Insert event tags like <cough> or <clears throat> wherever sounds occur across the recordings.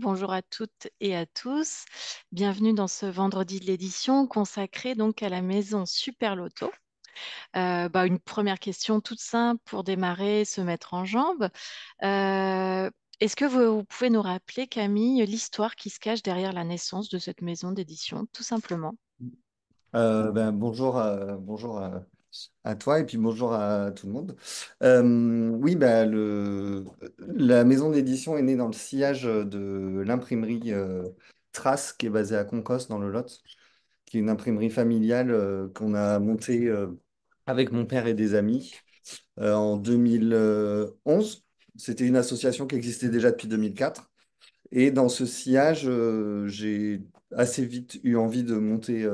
Bonjour à toutes et à tous. Bienvenue dans ce vendredi de l'édition consacré donc à la maison Super Loto. Euh, bah, une première question toute simple pour démarrer, se mettre en jambes. Euh, est-ce que vous, pouvez nous rappeler, Camille, l'histoire qui se cache derrière la naissance de cette maison d'édition, tout simplement euh, ben, Bonjour, bonjour à toi et puis bonjour à tout le monde. Euh, oui, bah, le, la maison d'édition est née dans le sillage de l'imprimerie euh, Trace qui est basée à Concos dans le Lot, qui est une imprimerie familiale euh, qu'on a montée avec mon père et des amis en 2011. C'était une association qui existait déjà depuis 2004. Et dans ce sillage, j'ai assez vite eu envie de monter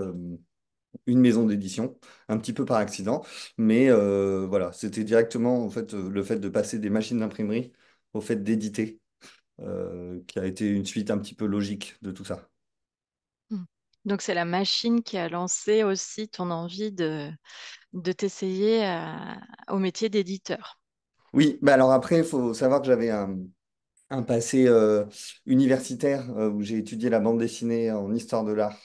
une maison d'édition, un petit peu par accident. Mais euh, voilà, c'était directement en fait, euh, le fait de passer des machines d'imprimerie au fait d'éditer, euh, qui a été une suite un petit peu logique de tout ça. Hmm. Donc c'est la machine qui a lancé aussi ton envie de, de t'essayer au métier d'éditeur. Oui, bah alors après, il faut savoir que j'avais un, passé universitaire où j'ai étudié la bande dessinée en histoire de l'art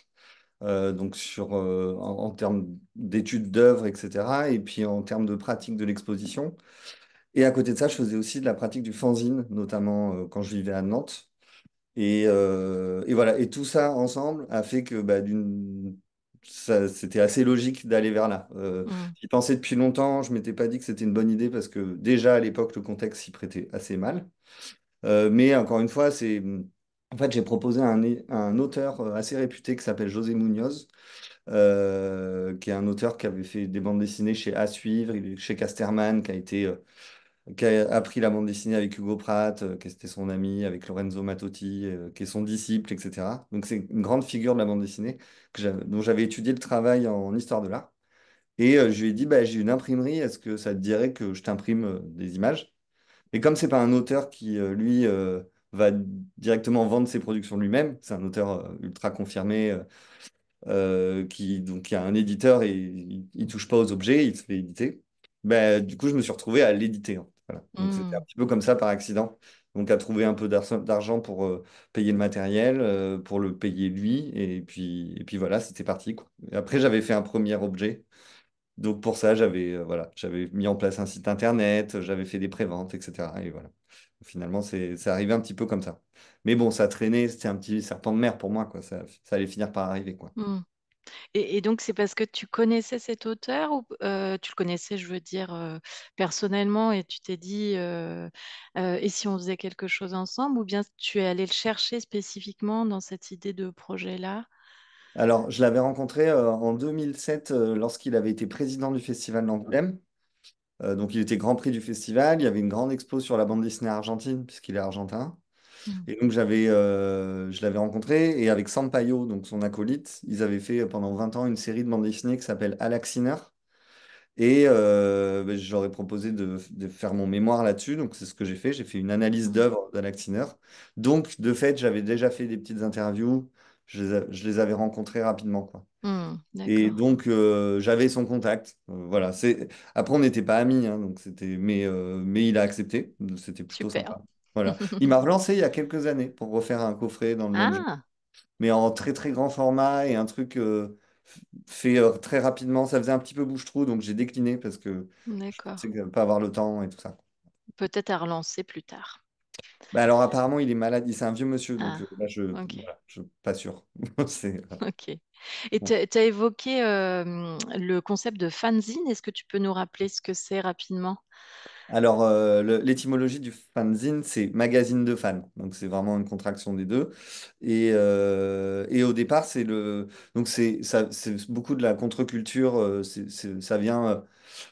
euh, donc sur, euh, en, termes d'études d'œuvres, etc., et puis en termes de pratique de l'exposition. Et à côté de ça, je faisais aussi de la pratique du fanzine, notamment euh, quand je vivais à Nantes. Et, voilà, et tout ça ensemble a fait que bah, d'une... c'était assez logique d'aller vers là. Mmh. J'y pensais depuis longtemps, je ne m'étais pas dit que c'était une bonne idée parce que déjà à l'époque, le contexte s'y prêtait assez mal. mais encore une fois, c'est en fait, j'ai proposé un, un auteur euh, assez réputé qui s'appelle José Munoz, euh, qui est un auteur qui avait fait des bandes dessinées chez À Suivre, chez Casterman, qui a été euh, qui a appris la bande dessinée avec Hugo Pratt, qui était son ami, avec Lorenzo Mattotti, qui est son disciple, etc. Donc c'est une grande figure de la bande dessinée que dont j'avais étudié le travail en histoire de l'art. Et je lui ai dit, bah, j'ai une imprimerie, est-ce que ça te dirait que je t'imprime des images Et comme c'est pas un auteur qui, lui, va directement vendre ses productions lui-même. C'est un auteur euh, ultra confirmé euh, euh, qui, donc, a un éditeur et il ne touche pas aux objets, il se fait éditer. Bah, du coup, je me suis retrouvé à l'éditer. C'était hmm. un petit peu comme ça par accident. Donc, à trouver un peu d'argent pour payer le matériel, pour le payer lui. Et puis, et puis voilà, c'était parti. Après, j'avais fait un premier objet. Donc, pour ça, j'avais voilà, mis en place un site internet, j'avais fait des préventes, etc. Et voilà. Finalement, c'est arrivé un petit peu comme ça. Mais bon, ça traînait, c'était un petit serpent de mer pour moi, quoi. Ça, allait finir par arriver, quoi. Hmm. Et, donc, c'est parce que tu connaissais cet auteur ou euh, tu le connaissais, je veux dire, euh, personnellement, et tu t'es dit, euh, et si on faisait quelque chose ensemble, ou bien tu es allé le chercher spécifiquement dans cette idée de projet-là Alors, je l'avais rencontré en 2007 lorsqu'il avait été président du Festival d'Angoulême. Euh, donc, il était Grand Prix du festival. Il y avait une grande expo sur la bande dessinée argentine, puisqu'il est argentin. Mmh. Et donc, j'avais, euh, je l'avais rencontré. Et avec Sampaio, donc son acolyte, ils avaient fait euh, pendant 20 ans une série de bande dessinée qui s'appelle Alaxiner. Et ben, j'aurais proposé de, faire mon mémoire là-dessus. Donc, c'est ce que j'ai fait. J'ai fait une analyse d'œuvre d'Alaxiner. Donc, de fait, j'avais déjà fait des petites interviews je les, avais rencontrés rapidement. Quoi. Hmm, et donc, euh, j'avais son contact. Euh, voilà. Après, on n'était pas amis, hein, donc c'était... Euh, mais, il a accepté. C'était plutôt Super. Voilà. <laughs> il m'a relancé il y a quelques années pour refaire un coffret dans le ah. Mais en très, très grand format et un truc fait très rapidement. Ça faisait un petit peu bouche-trou, donc j'ai décliné parce que pas avoir le temps et tout ça. Peut-être à relancer plus tard. Bah, alors apparemment, il est malade, c'est un vieux monsieur, donc ah, je ne suis pas sûr. <laughs> Ok. Et tu as évoqué le concept de fanzine. Est-ce que tu peux nous rappeler ce que c'est rapidement? Alors, euh, l'étymologie du fanzine, c'est magazine de fans. Donc, c'est vraiment une contraction des deux. Et, euh, et au départ, c'est le. Donc, c'est beaucoup de la contre-culture. Euh, ça vient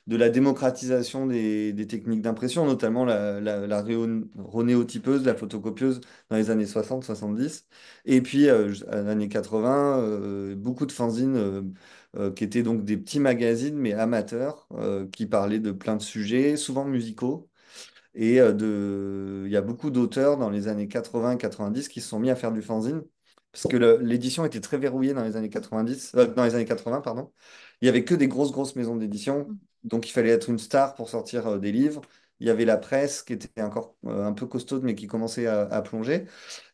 de la démocratisation des, techniques d'impression, notamment la, la, la renéotypeuse, la photocopieuse dans les années 60-70. Et puis, en années 80, beaucoup de fanzines euh, euh, qui étaient donc des petits magazines, mais amateurs, euh, qui parlaient de plein de sujets, souvent musicaux. Et de... il y a beaucoup d'auteurs dans les années 80-90 qui se sont mis à faire du fanzine parce que l'édition était très verrouillée dans les années 90, dans les années 80, pardon. Il y avait que des grosses grosses maisons d'édition mmh. Donc il fallait être une star pour sortir euh, des livres. Il y avait la presse qui était encore euh, un peu costaude, mais qui commençait à, plonger.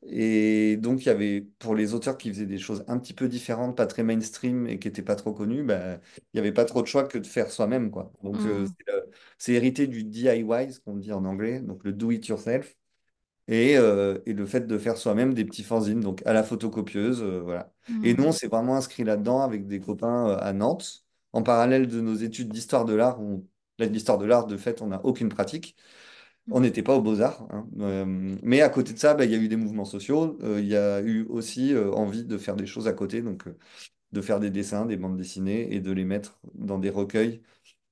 Et donc, il y avait, pour les auteurs qui faisaient des choses un petit peu différentes, pas très mainstream et qui n'étaient pas trop connus, bah, il n'y avait pas trop de choix que de faire soi-même. Quoi. Donc, euh, mm. c'est, hérité du DIY, ce qu'on dit en anglais, donc le do it yourself, et, le fait de faire soi-même des petits fanzines, donc à la photocopieuse. voilà. Et mm. non, c'est vraiment inscrit là-dedans avec des copains à Nantes en parallèle de nos études d'histoire de l'art, où l'histoire de l'art, de fait, on n'a aucune pratique. Mm. On n'était pas aux beaux-arts. Hein. Euh, mais à côté de ça, bah, il y a eu des mouvements sociaux. Euh, il y a eu aussi euh, envie de faire des choses à côté, donc de faire des dessins, des bandes dessinées et de les mettre dans des recueils,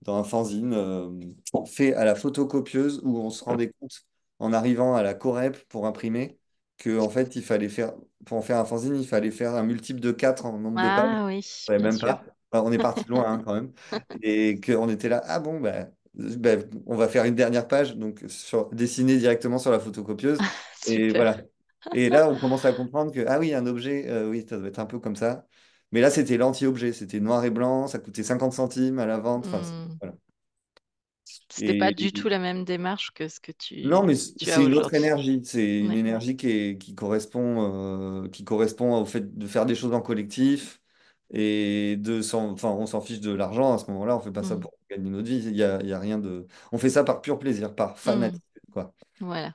dans un fanzine fait à la photocopieuse où on se rendait compte en arrivant à la Corep pour imprimer que en fait il fallait faire pour en faire un fanzine il fallait faire un multiple de 4 en nombre de ah pages oui, même sûr on est parti loin hein, quand même. Et qu'on était là, ah bon, bah, bah, on va faire une dernière page, donc sur, dessiner directement sur la photocopieuse. <laughs> et voilà. Et là, on commence à comprendre que, ah oui, un objet, euh, oui, ça doit être un peu comme ça. Mais là, c'était l'anti-objet, c'était noir et blanc, ça coûtait 50 centimes à la vente. Hmm. C'était pas du tout la même démarche que ce que tu. Non, mais c'est une autre énergie. C'est une énergie qui, correspond, euh, qui correspond au fait de faire des choses en collectif, et de enfin, on s'en fiche de l'argent à ce moment-là, on fait pas ça mm. pour gagner notre vie. Il y a, y a, rien de. On fait ça par pur plaisir, par mm. fanatisme. Quoi. Voilà.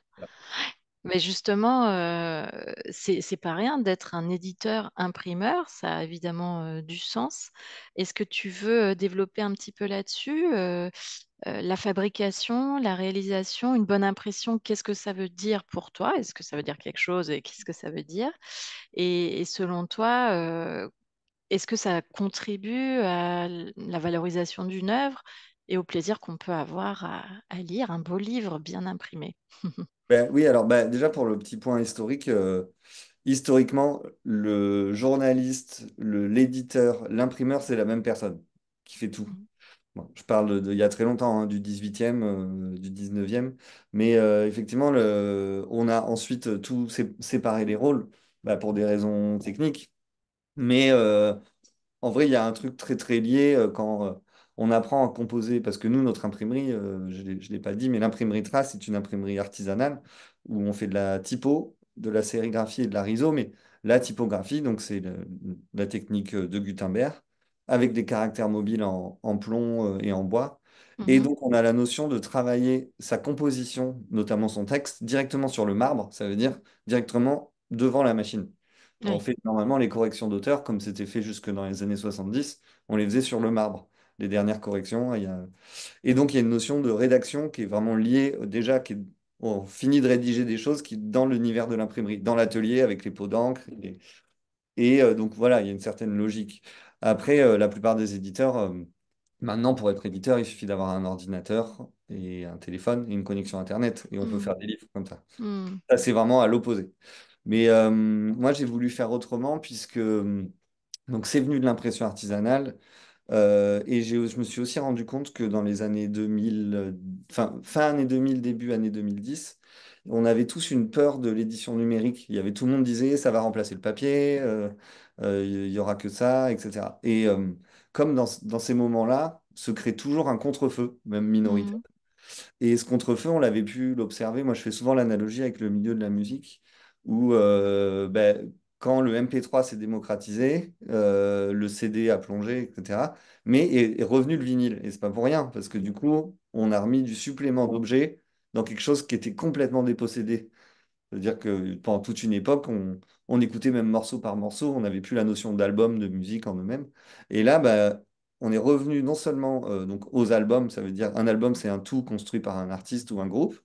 Mais justement, euh, c'est pas rien d'être un éditeur imprimeur, ça a évidemment euh, du sens. Est-ce que tu veux euh, développer un petit peu là-dessus euh, la fabrication, la réalisation, une bonne impression, qu'est-ce que ça veut dire pour toi Est-ce que ça veut dire quelque chose et qu'est-ce que ça veut dire et, et, selon toi, est-ce que ça contribue à la valorisation d'une œuvre et au plaisir qu'on peut avoir à, lire un beau livre bien imprimé <laughs> ben Oui, alors ben, déjà pour le petit point historique, euh, historiquement, le journaliste, l'éditeur, l'imprimeur, c'est la même personne qui fait tout. Mmh. je parle il y a très longtemps, hein, du 18e, euh, du 19e, mais euh, effectivement, on a ensuite tout séparé les rôles bah, pour des raisons techniques. Mais euh, en vrai, il y a un truc très très lié euh, quand euh, on apprend à composer, parce que nous, notre imprimerie, je ne l'ai pas dit, mais l'imprimerie Trace, c'est une imprimerie artisanale où on fait de la typo, de la sérigraphie et de la riso, mais la typographie, donc c'est la technique de Gutenberg, avec des caractères mobiles en, plomb et en bois. Et mhm. donc, on a la notion de travailler sa composition, notamment son texte, directement sur le marbre, ça veut dire directement devant la machine. On fait normalement les corrections d'auteur, comme c'était fait jusque dans les années 70, on les faisait sur le marbre. Les dernières corrections. Et donc, il y a une notion de rédaction qui est vraiment liée euh, déjà, qui est... on finit de rédiger des choses qui, dans l'univers de l'imprimerie, dans l'atelier, avec les pots d'encre. Et, euh, donc, voilà, il y a une certaine logique. Après, euh, la plupart des éditeurs, maintenant, pour être éditeur, il suffit d'avoir un ordinateur et un téléphone et une connexion Internet. Et on peut mmh. faire des livres comme ça. Mmh. Ça, c'est vraiment à l'opposé. Mais euh, moi, j'ai voulu faire autrement puisque euh, donc c'est venu de l'impression artisanale. Euh, et je me suis aussi rendu compte que dans les années 2000, fin, fin année 2000, début année 2010, on avait tous une peur de l'édition numérique. Il y avait tout le monde disait ça va remplacer le papier, il y aura que ça, etc. Et comme dans, dans ces moments-là, se crée toujours un contre-feu, même minoritaire. Mmh. Et ce contre-feu, on l'avait pu l'observer. Moi, je fais souvent l'analogie avec le milieu de la musique où euh, ben, quand le MP3 s'est démocratisé, euh, le CD a plongé, etc. Mais est, revenu le vinyle. Et c'est pas pour rien, parce que du coup, on a remis du supplément d'objets dans quelque chose qui était complètement dépossédé. C'est-à-dire que pendant toute une époque, on, écoutait même morceau par morceau, on n'avait plus la notion d'album, de musique en eux-mêmes. Et là, ben, on est revenu non seulement euh, donc aux albums, ça veut dire un album, c'est un tout construit par un artiste ou un groupe,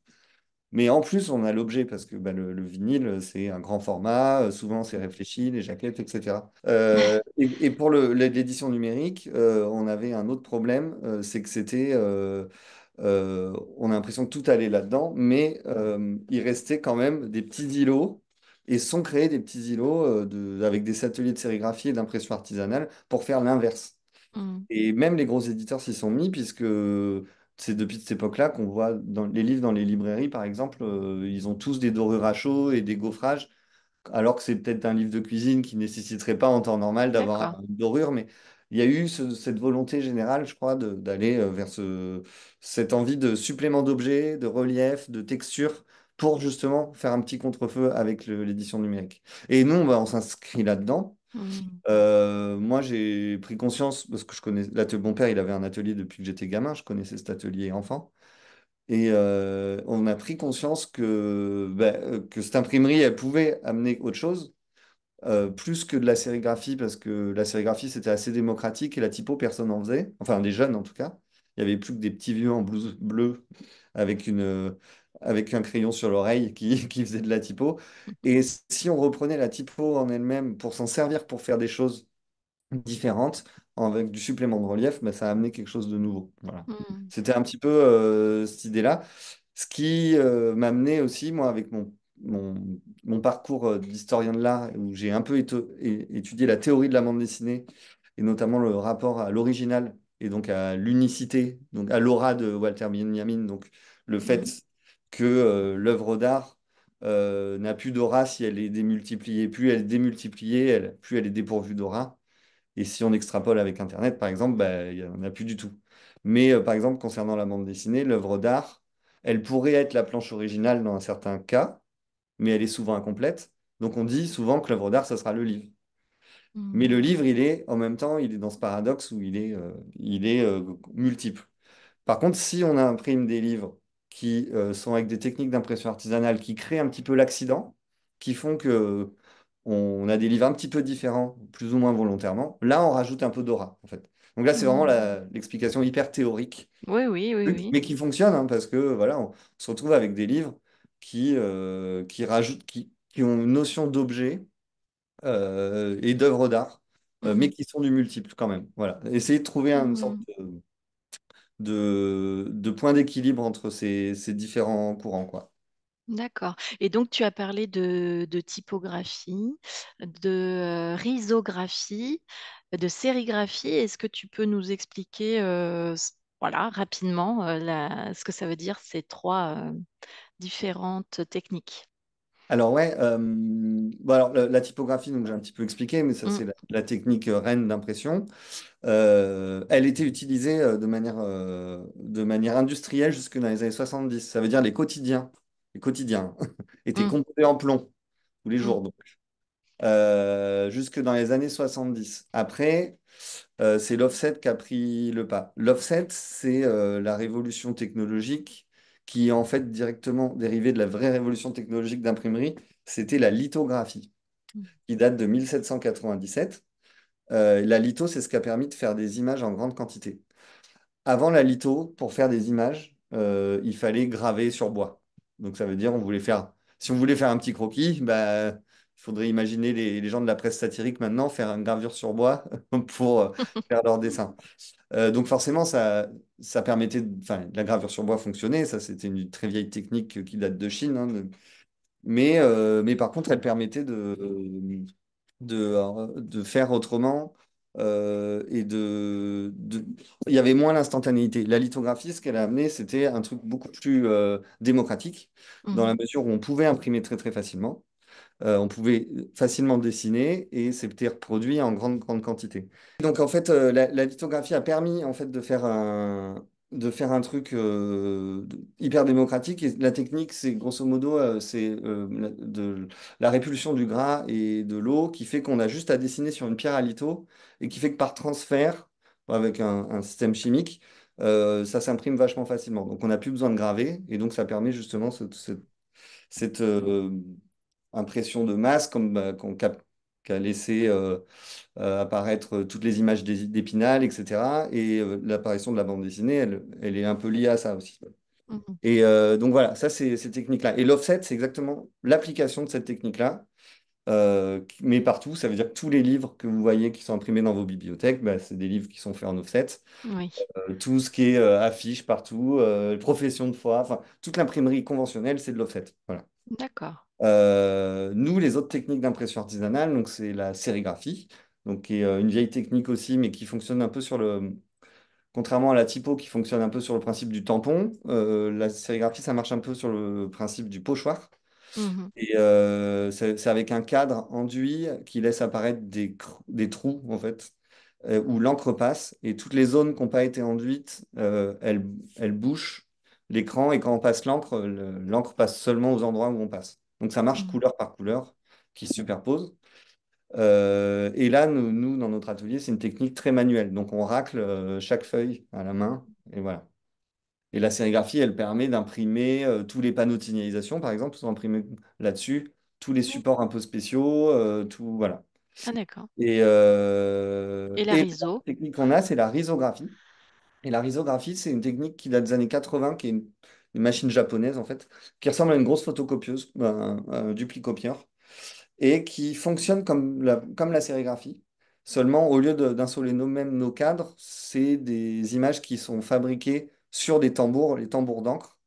mais en plus, on a l'objet parce que bah, le, vinyle, euh, c'est un grand format, euh, souvent c'est réfléchi, les jaquettes, etc. Euh, <laughs> et, pour l'édition numérique, on avait un autre problème, c'est que c'était... on a l'impression que tout allait là-dedans, mais il restait quand même des petits îlots et sont créés des petits îlots avec des satellites de sérigraphie et d'impression artisanale pour faire l'inverse. Mmh. Et même les gros éditeurs s'y sont mis, puisque c'est depuis cette époque-là qu'on voit dans les livres dans les librairies, par exemple, euh, ils ont tous des dorures à chaud et des gaufrages, alors que c'est peut-être un livre de cuisine qui nécessiterait pas en temps normal d'avoir une dorure, mais il y a eu cette volonté générale, je crois, d'aller euh, vers cette envie de supplément d'objets, de reliefs, de texture, pour justement faire un petit contre-feu avec l'édition numérique. Et nous, on s'inscrit là-dedans. Mmh. Euh, moi, j'ai pris conscience, parce que je connais, mon père, il avait un atelier depuis que j'étais gamin, je connaissais cet atelier enfant. Et euh, on a pris conscience que, ben, euh, que cette imprimerie, elle pouvait amener autre chose, plus que de la sérigraphie, parce que la sérigraphie, c'était assez démocratique et la typo, personne n'en faisait, enfin les jeunes en tout cas. Il n'y avait plus que des petits vieux en blouse bleue avec une, avec un crayon sur l'oreille <laughs> qui, faisait de la typo. Et si on reprenait la typo en elle-même pour s'en servir pour faire des choses différentes, avec du supplément de relief, bah, ça a amené quelque chose de nouveau. Voilà. Hmm. C'était un petit peu euh, cette idée-là. Ce qui m'amenait euh, m'a amené aussi, moi, avec mon, mon, mon parcours euh, d'historien de l'art, où j'ai un peu étudié la théorie de la bande dessinée, et notamment le rapport à l'original, et donc à l'unicité, donc à l'aura de Walter Benjamin, donc le hmm. fait que euh, l'œuvre d'art euh, n'a plus d'aura si elle est démultipliée. Plus elle est démultipliée, plus elle est dépourvue d'aura. Et si on extrapole avec Internet, par exemple, bah, il n'y en a plus du tout. Mais euh, par exemple, concernant la bande dessinée, l'œuvre d'art, elle pourrait être la planche originale dans un certain cas, mais elle est souvent incomplète. Donc on dit souvent que l'œuvre d'art, ce sera le livre. Mmh. Mais le livre, il est en même temps, il est dans ce paradoxe où il est, il est multiple. Par contre, si on imprime des livres qui euh, sont avec des techniques d'impression artisanale qui créent un petit peu l'accident, qui font que on a des livres un petit peu différents, plus ou moins volontairement. Là, on rajoute un peu d'aura, en fait. Donc là, c'est vraiment mmh. l'explication hyper théorique. Oui, oui, oui. Mais qui fonctionne, hein, parce que voilà, on se retrouve avec des livres qui, euh, qui rajoutent, qui, qui, ont une notion d'objet euh, et d'œuvre d'art, mmh. mais qui sont du multiple quand même. Voilà. Essayer de trouver une mmh. sorte de, de, points d'équilibre entre ces, différents courants. Quoi. D'accord. Et donc, tu as parlé de, typographie, de euh, rhizographie de sérigraphie. Est-ce que tu peux nous expliquer euh, voilà, rapidement euh, ce que ça veut dire ces trois différentes techniques alors ouais, euh, la, typographie, donc j'ai un petit peu expliqué, mais ça mm. c'est la, technique euh, reine d'impression. Euh, elle était utilisée de manière, de manière industrielle jusque dans les années 70. Ça veut dire les quotidiens, les quotidiens <laughs> étaient mm. composés en plomb tous les mm. jours donc. jusque dans les années 70. Après, c'est l'offset qui a pris le pas. L'offset, c'est la révolution technologique qui est en fait directement dérivé de la vraie révolution technologique d'imprimerie, c'était la lithographie, mmh. qui date de 1797. Euh, la litho, c'est ce qui a permis de faire des images en grande quantité. Avant la litho, pour faire des images, euh, il fallait graver sur bois. Donc ça veut dire on voulait faire, si on voulait faire un petit croquis, bah, il faudrait imaginer les, gens de la presse satirique maintenant faire une gravure sur bois <laughs> pour euh, <laughs> faire leur dessin. Euh, donc forcément, ça, ça permettait, enfin, la gravure sur bois fonctionnait, ça c'était une très vieille technique qui date de Chine, hein, Mais, euh, mais par contre, elle permettait de, de, faire autrement et de, Il y avait moins l'instantanéité. La lithographie, ce qu'elle a amené, c'était un truc beaucoup plus démocratique, dans la mmh. mesure où on pouvait imprimer très très facilement. Euh, on pouvait facilement dessiner et c'était reproduit en grande, grande quantité. Donc en fait, euh, la, lithographie a permis en fait de faire un, de faire un truc euh, hyper démocratique. Et la technique, c'est grosso modo, c'est la, de, la répulsion du gras et de l'eau qui fait qu'on a juste à dessiner sur une pierre à litho et qui fait que par transfert, avec un, système chimique, ça s'imprime vachement facilement. Donc on n'a plus besoin de graver et donc ça permet justement cette impression de masse comme bah, qu'on laissé euh, euh, apparaître euh, toutes les images d'Épinal, etc. Et l'apparition de la bande dessinée, elle, est un peu liée à ça aussi. Mmh. Et donc voilà, ça c'est cette technique là Et l'offset, c'est exactement l'application de cette technique-là. mais partout, ça veut dire que tous les livres que vous voyez qui sont imprimés dans vos bibliothèques, bah, c'est des livres qui sont faits en offset. tout ce qui est affiche partout, profession de foi, toute l'imprimerie conventionnelle, c'est de l'offset. Voilà. D'accord. Euh, nous, les autres techniques d'impression artisanale, donc c'est la sérigraphie, donc qui est euh, une vieille technique aussi, mais qui fonctionne un peu sur le, contrairement à la typo qui fonctionne un peu sur le principe du tampon, euh, la sérigraphie, ça marche un peu sur le principe du pochoir. Mmh et c'est avec un cadre enduit qui laisse apparaître des, trous, en fait, où l'encre passe. Et toutes les zones qui n'ont pas été enduites, elles bouchent l'écran. Et quand on passe l'encre, l'encre passe seulement aux endroits où on passe. Donc ça marche mm. couleur par couleur qui se superpose. Euh, et là, nous, dans notre atelier, c'est une technique très manuelle. Donc on racle euh, chaque feuille à la main et voilà. Et la sérigraphie, elle permet d'imprimer euh, tous les panneaux de signalisation, par exemple, tout s'imprimer là-dessus, tous les supports un peu spéciaux, tout voilà. Ah d'accord. Et, la technique qu'on a, c'est la risographie. Et la risographie, c'est une technique qui date des années 80, qui est une machines machine japonaise en fait, qui ressemble à une grosse photocopieuse, ben, un, duplicopieur, et qui fonctionne comme la, comme la sérigraphie. Seulement, au lieu d'insoler nous-mêmes nos cadres, c'est des images qui sont fabriquées sur des tambours, les tambours d'encre.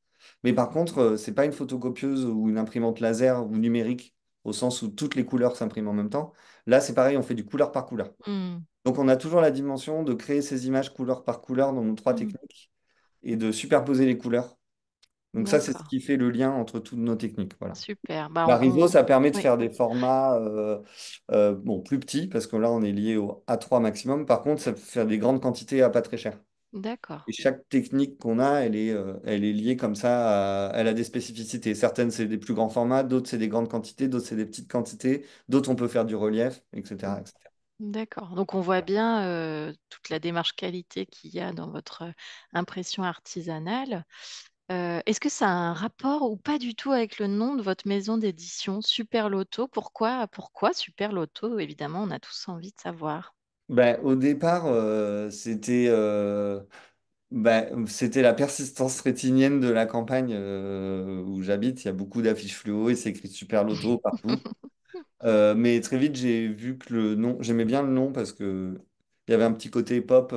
Mais par contre, euh, c'est pas une photocopieuse ou une imprimante laser ou numérique, au sens où toutes les couleurs s'impriment en même temps. Là, c'est pareil, on fait du couleur par couleur. Hmm. Donc, on a toujours la dimension de créer ces images couleur par couleur dans nos trois hmm. techniques et de superposer les couleurs donc ça, c'est ce qui fait le lien entre toutes nos techniques. Voilà. Super. Bah, la ça permet de faire des formats euh, euh, bon, plus petits, parce que là, on est lié au A3 maximum. Par contre, ça peut faire des grandes quantités à pas très cher. D'accord. Et chaque technique qu'on a, elle est, euh, elle est liée comme ça, elle a des spécificités. Certaines, c'est des plus grands formats, d'autres, c'est des grandes quantités, d'autres, c'est des petites quantités, d'autres, on peut faire du relief, etc. D'accord. Donc on voit bien toute la démarche qualité qu'il y a dans votre impression artisanale. Euh, est-ce que ça a un rapport ou pas du tout avec le nom de votre maison d'édition, Super Loto? Pourquoi pourquoi Super Loto? Évidemment, on a tous envie de savoir. Ben, au départ, euh, euh, ben, c'était, la persistance rétinienne de la campagne, où j'habite. Il y a beaucoup d'affiches fluo et c'est écrit Super Loto partout. <laughs> mais très vite, j'ai vu que le nom j'aimais bien le nom parce qu'il y avait un petit côté pop,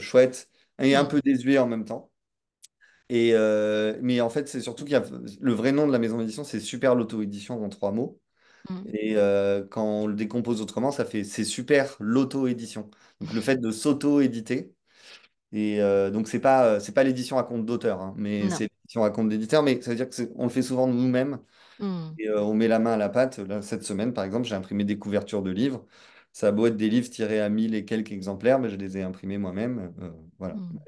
chouette et un peu désuet en même temps. Et euh, mais en fait, c'est surtout qu'il y a le vrai nom de la maison d'édition, c'est Super l'auto-édition en trois mots. Mm. Et euh, quand on le décompose autrement, ça fait c'est super l'auto-édition. Donc le fait de s'auto-éditer. Et euh, donc c'est pas c'est pas l'édition à compte d'auteur, hein, mais c'est l'édition à compte d'éditeur. Mais ça veut dire qu'on le fait souvent nous-mêmes. Mm. Et on met la main à la pâte. cette semaine, par exemple, j'ai imprimé des couvertures de livres. Ça a beau être des livres tirés à mille et quelques exemplaires, mais je les ai imprimés moi-même. voilà. Mm.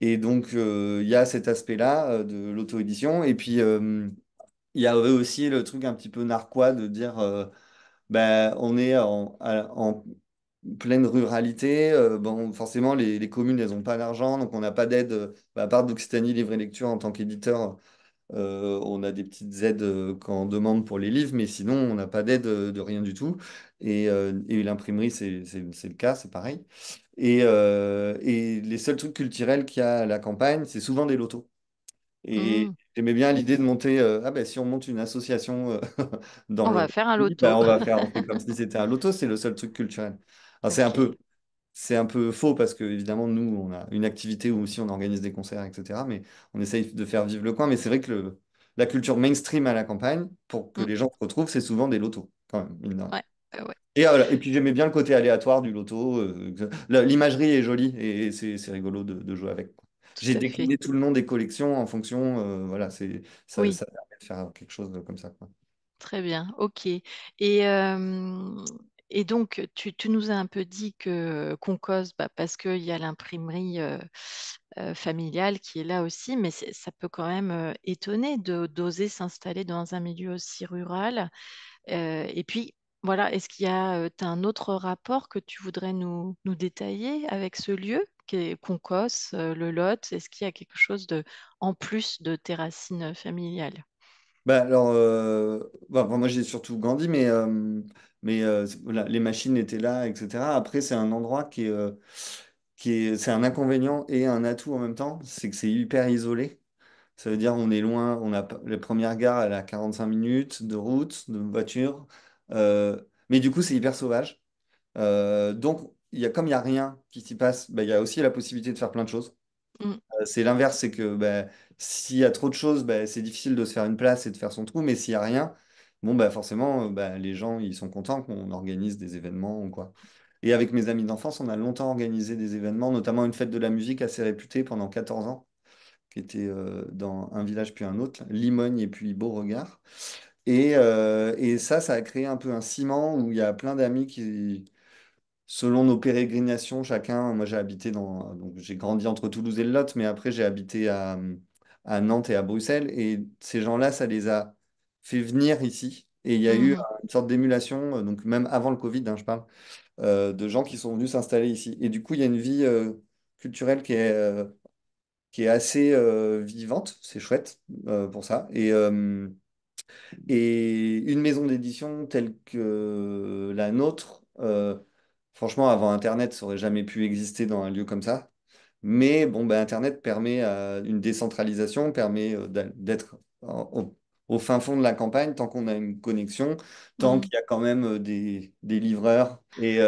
Et donc, euh, il y a cet aspect-là euh, de l'auto-édition. Et puis, euh, il y avait aussi le truc un petit peu narquois de dire, ben on est en, pleine ruralité, bon, forcément, les, communes, elles n'ont pas d'argent, donc on n'a pas d'aide. Bah, à part d'Occitanie Livre et Lecture en tant qu'éditeur, on a des petites aides quand on demande pour les livres, mais sinon, on n'a pas d'aide de rien du tout. Et, et l'imprimerie, c'est le cas, c'est pareil. Euh, et, les seuls trucs culturels qu'il y a à la campagne, c'est souvent des lotos. Et mmh. j'aimais bien l'idée de monter, euh, ah ben si on monte une association dans On va faire un loto. on va faire comme si c'était un loto, c'est le seul truc culturel. c'est un peu, un peu faux parce que évidemment nous on a une activité où aussi on organise des concerts, etc. Mais on essaye de faire vivre le coin. Mais c'est vrai que la culture mainstream à la campagne, pour que mmh. les gens se retrouvent, c'est souvent des lotos quand même. Ah et, euh, et puis j'aimais bien le côté aléatoire du loto. Euh, l'imagerie est jolie et c'est rigolo de, jouer avec. J'ai décliné tout le nom des collections en fonction. Euh, voilà, c'est ça, permet de faire quelque chose comme ça. Très bien, ok. Et, et donc, tu, nous as un peu dit que qu'on cause bah, parce qu'il y a l'imprimerie familiale qui est là aussi, mais ça peut quand même étonner de d'oser s'installer dans un milieu aussi rural. et puis, voilà, est-ce qu'il y a, un autre rapport que tu voudrais nous détailler avec ce lieu qui est le Lot? Est-ce qu'il y a quelque chose de en plus de tes racines, familiales? Bah, alors, bah, moi, j'ai surtout grandi, mais mais les machines étaient là etc. Après, c'est un endroit qui est, c'est un inconvénient et un atout en même temps, c'est que c'est hyper isolé. Ça veut dire on est loin, on a la première gare, elle a 45 minutes de route, de voiture. Euh, mais du coup, c'est hyper sauvage. Euh, donc, y a, comme il n'y a rien qui s'y passe, bah, il y a aussi la possibilité de faire plein de choses. Mm. Euh, c'est l'inverse, c'est que bah, s'il y a trop de choses, bah, c'est difficile de se faire une place et de faire son trou, mais s'il n'y a rien, bon, bah, forcément, les gens, ils sont contents qu'on organise des événements ou quoi. Et avec mes amis d'enfance, on a longtemps organisé des événements, notamment une fête de la musique assez réputée pendant 14 ans, qui était dans un village puis un autre, Limogne et puis Beauregard. Et, euh, et ça, ça a créé un peu un ciment où il y a plein d'amis qui, selon nos pérégrinations, chacun, moi j'ai habité dans, donc j'ai grandi entre Toulouse et le Lot, mais après j'ai habité à, à Nantes et à Bruxelles. Et ces gens-là, ça les a fait venir ici. Et il y a eu mmh. une sorte d'émulation, euh, donc même avant le Covid, hein, je parle, euh, de gens qui sont venus s'installer ici. Et du coup, il y a une vie culturelle qui est, qui est assez vivante. C'est chouette pour ça. Et, et une maison d'édition telle que la nôtre, euh, franchement, avant Internet, ça aurait jamais pu exister dans un lieu comme ça. Mais bon, ben, Internet permet euh, une décentralisation, permet euh, d'être au, fin fond de la campagne tant qu'on a une connexion, tant mmh. qu'il y a quand même des, livreurs et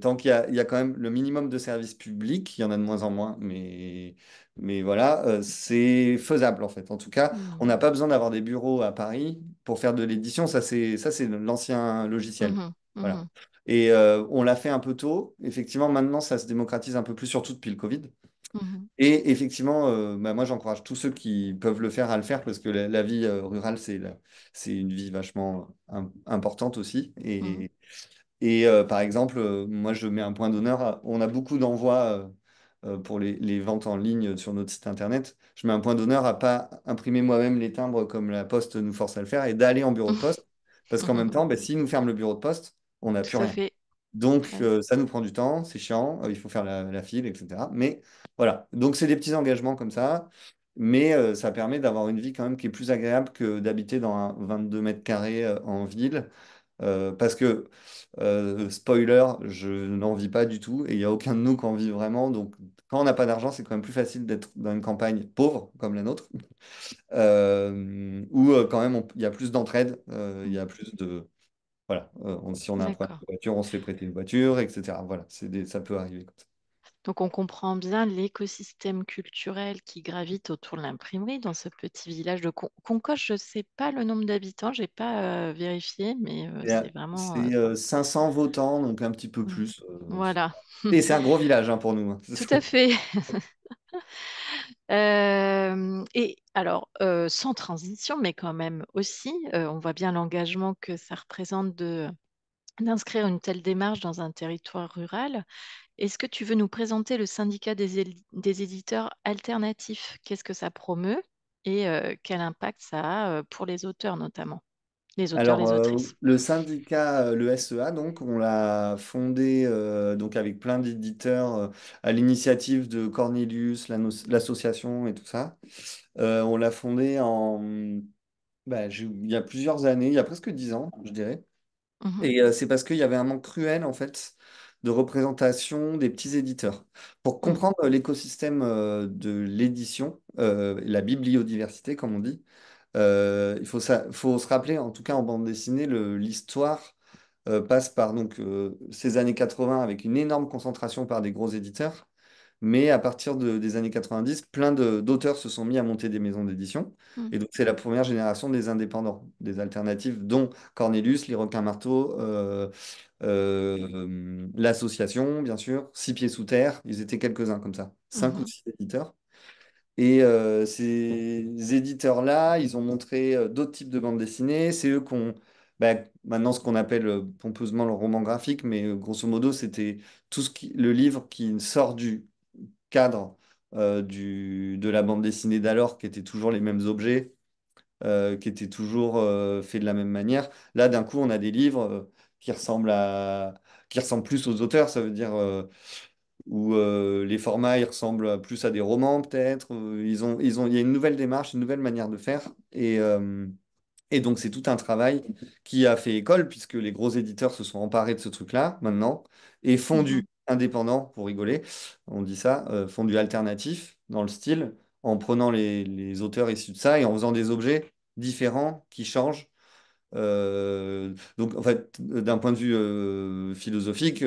tant qu'il y, y a, quand même le minimum de services publics. Il y en a de moins en moins, mais mais voilà, euh, c'est faisable en fait. En tout cas, on n'a mmh. pas besoin d'avoir des bureaux à Paris pour faire de l'édition. Ça, c'est ça, c'est l'ancien logiciel. Mmh voilà. Mmh et euh, on l'a fait un peu tôt. Effectivement, maintenant, ça se démocratise un peu plus, surtout depuis le Covid. Et effectivement, euh, bah, moi j'encourage tous ceux qui peuvent le faire à le faire parce que la, vie rurale, c'est, c'est une vie vachement importante aussi. Et, et par exemple, moi je mets un point d'honneur, on a beaucoup d'envois euh, pour les, ventes en ligne sur notre site internet. Je mets un point d'honneur à pas imprimer moi-même les timbres comme la poste nous force à le faire et d'aller en bureau de poste. <laughs> Parce qu'en même temps, si ben, s'ils nous ferment le bureau de poste, on n'a plus rien. Donc, euh, ça nous prend du temps, c'est chiant, euh, il faut faire la, file, etc. Mais voilà, donc c'est des petits engagements comme ça, mais ça permet d'avoir une vie quand même qui est plus agréable que d'habiter dans un 22 mètres carrés en ville euh, parce que, euh, spoiler, je n'en vis pas du tout et il n'y a aucun de nous qui en vit vraiment. Donc, quand on n'a pas d'argent, c'est quand même plus facile d'être dans une campagne pauvre comme la nôtre, <laughs> euh, où quand même il y a plus d'entraide, il y a plus de. Voilà, si on a un de voiture, on se fait prêter une voiture, etc. Voilà, des, ça peut arriver donc on comprend bien l'écosystème culturel qui gravite autour de l'imprimerie dans ce petit village de Concoche. Je ne sais pas le nombre d'habitants, je n'ai pas vérifié, mais c'est vraiment... C'est 500 votants, donc un petit peu mmh. plus. voilà. Et c'est un gros village hein, pour nous. Hein. <laughs> Tout à fait. <laughs> et alors, sans transition, mais quand même aussi, on voit bien l'engagement que ça représente de d'inscrire une telle démarche dans un territoire rural est-ce que tu veux nous présenter le syndicat des, éditeurs alternatifs Qu'est-ce que ça promeut et euh, quel impact ça a euh, pour les auteurs notamment les auteurs, les euh, autrices. le syndicat, le SEA, donc, on l'a fondé donc avec plein d'éditeurs à l'initiative de Cornelius, l'association et tout ça. on l'a fondé en, bah, il y a plusieurs années, il y a presque dix ans, je dirais. Mmh et c'est parce qu'il y avait un manque cruel, en fait, de représentation des petits éditeurs. Pour mmh. comprendre l'écosystème euh, de l'édition, euh, la bibliodiversité, comme on dit, euh, il faut, faut se rappeler, en tout cas en bande dessinée, l'histoire passe par donc, ces années 80 avec une énorme concentration par des gros éditeurs mais à partir des années 90, plein d'auteurs se sont mis à monter des maisons d'édition. Mmh. Et donc, c'est la première génération des indépendants, des alternatives, dont Cornelius, Les Requins Marteaux, euh, euh, l'association, bien sûr, Six Pieds Sous Terre. Ils étaient quelques-uns comme ça, cinq ou mmh. six éditeurs. Et euh, ces éditeurs-là, ils ont montré d'autres types de bandes dessinées. C'est eux qui ont bah, maintenant ce qu'on appelle pompeusement le roman graphique, mais grosso modo, c'était tout ce qui, le livre qui sort du cadre euh, du, de la bande dessinée d'alors, qui étaient toujours les mêmes objets, euh, qui étaient toujours euh, faits de la même manière. Là, d'un coup, on a des livres qui ressemblent, à, qui ressemblent plus aux auteurs, ça veut dire où les formats ressemblent plus à des romans, peut-être. Ils ont, ils ont, il y a une nouvelle démarche, une nouvelle manière de faire. Et. donc, c'est tout un travail qui a fait école, puisque les gros éditeurs se sont emparés de ce truc-là maintenant et fondu mhm indépendants, pour rigoler, on dit ça, euh, font du alternatif dans le style, en prenant les, auteurs issus de ça et en faisant des objets différents qui changent. Euh, donc, en fait, d'un point de vue euh, philosophique,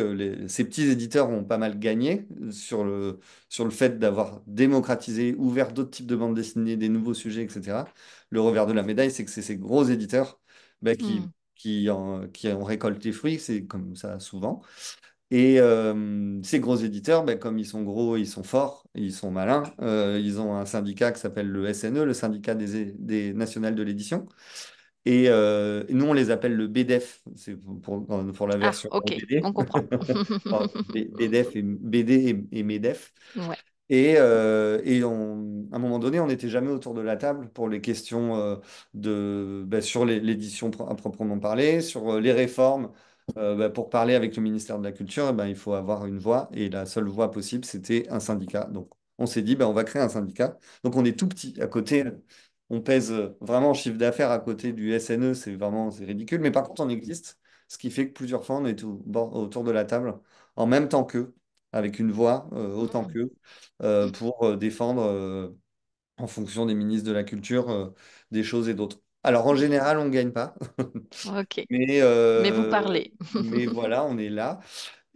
ces petits éditeurs ont pas mal gagné sur le, sur le fait d'avoir démocratisé, ouvert d'autres types de bandes dessinées, des nouveaux sujets, etc. Le revers de la médaille, c'est que c'est ces gros éditeurs bah, qui, hmm. qui, qui les fruits, c'est comme ça souvent. Et euh, ces gros éditeurs, ben, comme ils sont gros, ils sont forts, ils sont malins, euh, ils ont un syndicat qui s'appelle le SNE, le syndicat des, des nationales de l'édition. Euh, et nous, on les appelle le BDEF, c'est pour, la ah, version ah, ok, e on comprend. <laughs> E et, BD e et, et MEDEF. Ouais. Et, et à un moment donné, on n'était jamais autour de la table pour les questions de, ben, sur l'édition à proprement parler, sur les réformes euh, bah, pour parler avec le ministère de la Culture, eh ben, il faut avoir une voix. Et la seule voix possible, c'était un syndicat. Donc, on s'est dit, bah, on va créer un syndicat. Donc, on est tout petit à côté. On pèse euh, vraiment en chiffre d'affaires à côté du SNE. C'est vraiment ridicule. Mais par contre, on existe. Ce qui fait que plusieurs fois, on est autour de la table en même temps qu'eux, avec une voix euh, autant qu'eux, pour défendre, en fonction des ministres de la Culture, des choses et d'autres. Alors en général, on ne gagne pas. <laughs> ok. Euh, mais, vous parlez. <laughs> mais voilà, on est là.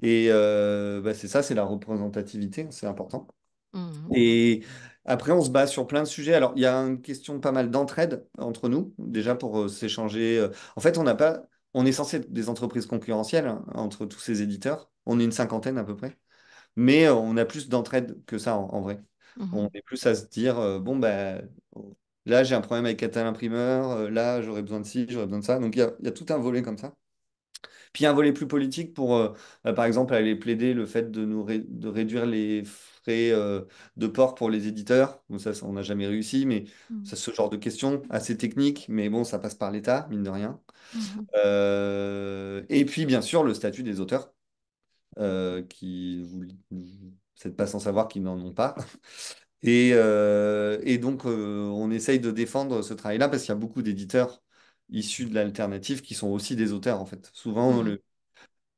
Et euh, bah, c'est ça, c'est la représentativité, c'est important. Mmh. Et après, on se bat sur plein de sujets. Alors, il y a une question pas mal d'entraide entre nous, déjà pour euh, s'échanger. En fait, on n'a pas, on est censé être des entreprises concurrentielles hein, entre tous ces éditeurs. On est une cinquantaine à peu près, mais on a plus d'entraide que ça en, vrai. Mmh. On est plus à se dire, bon, ben… Là, j'ai un problème avec Catal imprimeur. Euh, là, j'aurais besoin de ci, j'aurais besoin de ça. Donc, il y a, tout un volet comme ça. Puis, un volet plus politique pour, euh, euh, par exemple, aller plaider le fait de, nous de réduire les frais de port pour les éditeurs. ça, on n'a jamais réussi, mais mm. ce genre de questions assez techniques. Mais bon, ça passe par l'État, mine de rien. Mm-hmm. et puis, bien sûr, le statut des auteurs, qui, vous, vous pas sans savoir qu'ils n'en ont pas. Euh, et, donc, euh, on essaye de défendre ce travail-là parce qu'il y a beaucoup d'éditeurs issus de l'alternative qui sont aussi des auteurs, en fait. Souvent, mmh.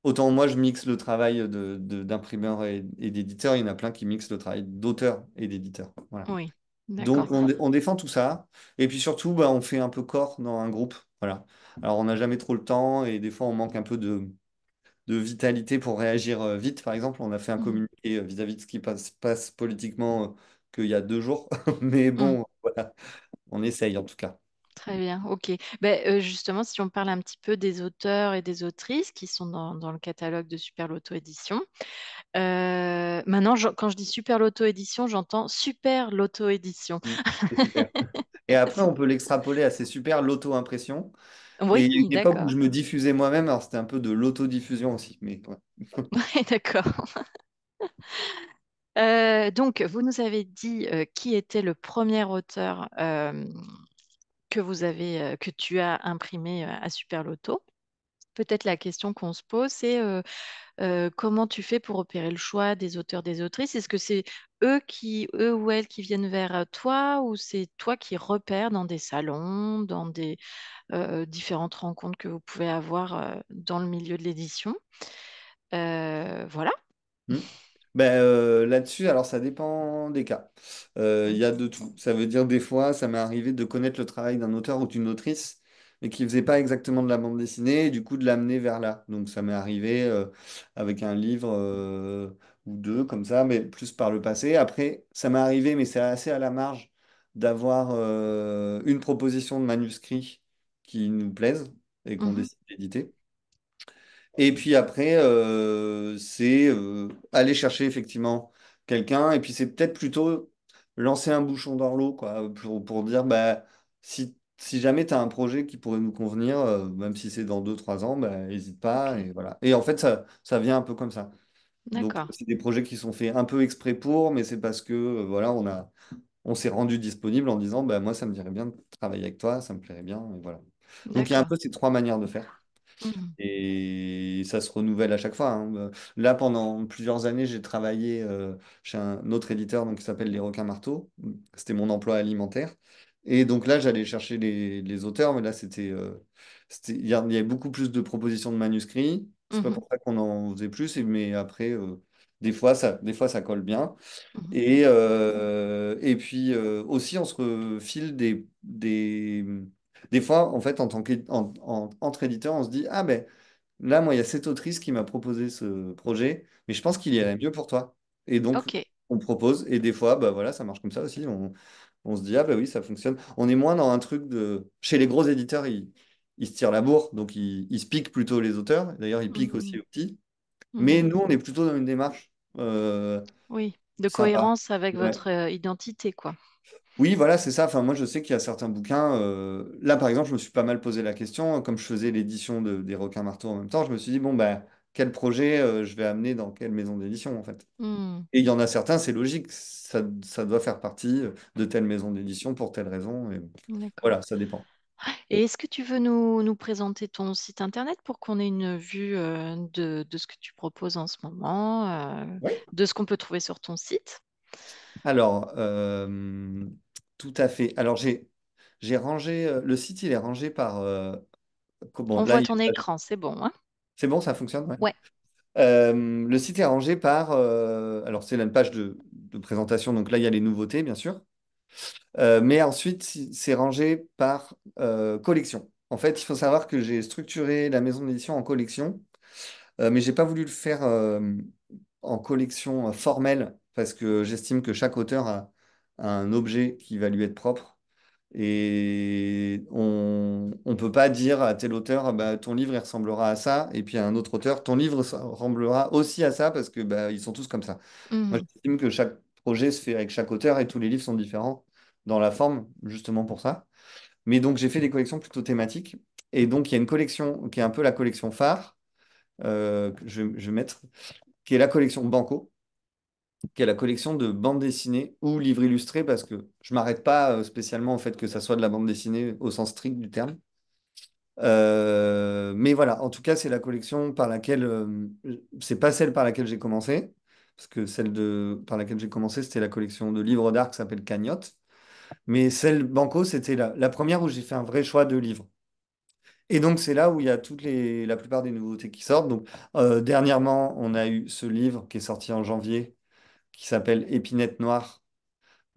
autant moi, je mixe le travail d'imprimeur et, et il y en a plein qui mixent le travail d'auteur et d'éditeur. Donc, on, défend tout ça. Et puis surtout, bah, on fait un peu corps dans un groupe. Alors, on n'a jamais trop le temps et des fois, on manque un peu de, de vitalité pour réagir euh, vite. Par exemple, on a fait un mmh. communiqué vis-à-vis de ce qui passe, passe politiquement qu'il y a deux jours. <laughs> Mais mmh. bon, voilà, on essaye en tout cas. Très bien, ok. Ben, euh, justement, si on parle un petit peu des auteurs et des autrices qui sont dans, le catalogue de Super Loto Édition, euh, maintenant, quand je dis Super Loto Édition, j'entends Super Loto Édition. Mmh, <laughs> et après, on peut l'extrapoler à ces Super Loto Impressions. Oui, et il y a une époque où je me diffusais moi-même, alors c'était un peu de l'autodiffusion aussi. Mais... Ouais. <laughs> ouais d'accord. Euh, donc, vous nous avez dit euh, qui était le premier auteur euh, que vous avez, que tu as imprimé à Superloto. Peut-être la question qu'on se pose, c'est comment tu fais pour opérer le choix des auteurs, des autrices Est-ce que c'est eux qui, eux ou elles, qui viennent vers toi, ou c'est toi qui repères dans des salons, dans des différentes rencontres que vous pouvez avoir dans le milieu de l'édition Voilà. Mmh. Ben, là-dessus, alors ça dépend des cas. Euh, il y a de tout. Ça veut dire des fois, ça m'est arrivé de connaître le travail d'un auteur ou d'une autrice, mais qui ne faisait pas exactement de la bande dessinée, et du coup de l'amener vers là. Donc ça m'est arrivé euh, avec un livre ou deux comme ça, mais plus par le passé. Après, ça m'est arrivé, mais c'est assez à la marge, d'avoir une proposition de manuscrit qui nous plaise et qu'on mmh décide d'éditer. Et puis après, euh, c'est euh, aller chercher effectivement quelqu'un. Et puis c'est peut-être plutôt lancer un bouchon dans l'eau, quoi, pour, dire bah, si, jamais tu as un projet qui pourrait nous convenir, euh, même si c'est dans deux, trois ans, n'hésite bah, pas. Et, voilà. et en fait, ça, vient un peu comme ça. Donc, c'est des projets qui sont faits un peu exprès pour, mais c'est parce que voilà, on a, on s'est rendu disponible en disant bah, moi, ça me dirait bien de travailler avec toi, ça me plairait bien. Et voilà. Donc, il y a un peu ces trois manières de faire. Mmh. Et ça se renouvelle à chaque fois. Hein. Euh, là, pendant plusieurs années, j'ai travaillé euh, chez un autre éditeur donc, qui s'appelle Les Requins Marteaux. C'était mon emploi alimentaire. Et donc là, j'allais chercher les, auteurs, mais là, c'était, euh, il y avait beaucoup plus de propositions de manuscrits. C'est pas mmh pour ça qu'on en faisait plus, mais après, des, fois, ça, des fois, ça colle bien. Mmh et, et puis aussi, on se refile des, des, des fois, en fait, en tant quentre entre éditeurs, on se dit, ah ben, là, moi, il y a cette autrice qui m'a proposé ce projet, mais je pense qu'il y a mieux pour toi. Et donc, on propose, et des fois, bah voilà, ça marche comme ça aussi. On, se dit, ah ben oui, ça fonctionne. On est moins dans un truc de... Chez les gros éditeurs, ils, se tirent la bourre, donc ils, piquent plutôt les auteurs. D'ailleurs, ils piquent aussi mmh. aux petits. Mmh. Mais nous, on est plutôt dans une démarche. Euh, oui, de cohérence avec votre euh, identité, quoi. Oui, voilà, c'est ça. Enfin, moi, je sais qu'il y a certains bouquins. Euh, là, par exemple, je me suis pas mal posé la question. Hein, comme je faisais l'édition des requins marteaux en même temps, je me suis dit, bon, ben, quel projet euh, je vais amener dans quelle maison d'édition, en fait. Hmm. Et il y en a certains, c'est logique. Ça, doit faire partie euh, de telle maison d'édition pour telle raison. voilà, ça dépend. Et est-ce que tu veux nous, présenter ton site internet pour qu'on ait une vue de, ce que tu proposes en ce moment, de ce qu'on peut trouver sur ton site? Alors, tout à fait. Alors, j'ai, rangé, euh, le site, il est rangé par, euh, On voit ton écran, c'est bon, hein c'est bon, ça fonctionne, ouais. Euh, le site est rangé par, alors c'est la page de, présentation, donc là, il y a les nouveautés, bien sûr. mais ensuite, c'est rangé par collection. En fait, il faut savoir que j'ai structuré la maison d'édition en collection, mais mais j'ai pas voulu le faire en collection formelle parce que j'estime que chaque auteur a, un objet qui va lui être propre. Et on ne peut pas dire à tel auteur, ah bah, ton livre, ressemblera à ça, et puis à un autre auteur, ton livre ressemblera aussi à ça, parce que bah, ils sont tous comme ça. Moi, mmh. j'estime que chaque projet se fait avec chaque auteur, et tous les livres sont différents dans la forme, justement pour ça. Mais donc, j'ai fait des collections plutôt thématiques. Et donc, il y a une collection qui est un peu la collection phare, euh, je, je vais mettre, qui est la collection Banco, qui est la collection de bandes dessinées ou livres illustrés, parce que je ne m'arrête pas euh, spécialement au fait que ça soit de la bande dessinée au sens strict du terme. Euh, mais voilà, en tout cas, c'est la collection par laquelle. Euh, c'est pas celle par laquelle j'ai commencé, parce que celle de, par laquelle j'ai commencé, c'était la collection de livres d'art qui s'appelle Cagnotte. Mais celle Banco, c'était la, la, première où j'ai fait un vrai choix de livres. Et donc, c'est là où il y a toutes les, la plupart des nouveautés qui sortent. Donc, dernièrement, on a eu ce livre qui est sorti en janvier, qui s'appelle Épinette Noire